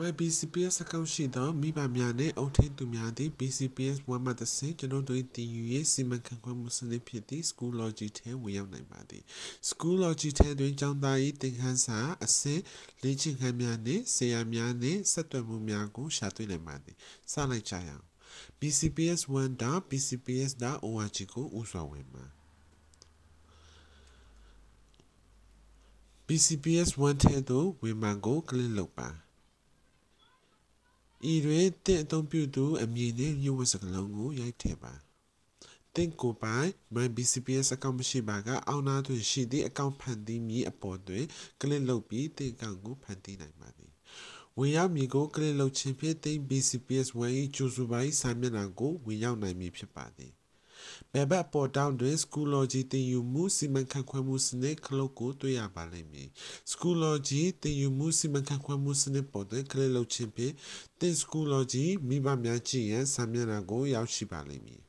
My BCPS အကောင့်ရှိသောမိဘများနှင့်အုပ်ထိပ်သူများသည် BCPS 1မှတစ်ဆင့်ကျွန်တို့တို့သင်ယူရေးစီမံခန့်ခွဲမှုစနစ်ဖြစ်သည့် Schoology ထဲဝင်ရောက်နိုင်ပါသည် Schoology ထဲတွင်ကျောင်းသား၏သင်ခန်းစာအဆင့်လေ့ကျင့်ခန်းများနှင့်ဆရာများနှင့်ဆက်သွယ်မှုများကို ရှာတွေ့နိုင်ပါသည်စလိုက်ကြရအောင် bcps1.bcps.org ကိုဦးစွာဝင်ပါ BCPS 1ထဲသို့ဝင်မှန်ကို click လုပ်ပါ။ဤတွင်တင့်အသုံးပြုသူ အမည်နှင့်မြို့ဝတ်စကားလုံးကိုရိုက်ထည့်ပါ။တင့်ကိုပိုင် my BCPS အကောင့်မရှိပါကအောင်းနာတွင်ရှိသည့်အကောင့်ဖန်တီးမည်အပေါ်တွင်ကလစ်လုပ်ပြီးတင့်အကောင့်ကိုဖန်တီးနိုင်ပါသည်။ဝင်ရောက်မည်ကို ကလစ်လုပ်ခြင်းဖြင့်တင့် BCPS ဝန်၏ကျူစုပိုင်းစာမျက်နှာကိုဝင်ရောက်နိုင်မည်ဖြစ်ပါသည်။ဘယ်ဘက်ပေါ်တောင်းတွင် Schoology သင်ယူမှုစီမံခန့်ခွဲမှုစနစ်ခလုတ်ကိုတွေ့ရပါလိမ့်မည် Schoology သင်ယူမှုစီမံခန့်ခွဲမှုစနစ်ပေါ်တွင်ခလစ်လုပ်ခြင်းဖြင့်သင် Schoology မိဘများကြည့်ရန်စာမျက်နှာကို ရောက်ရှိပါလိမ့်မည်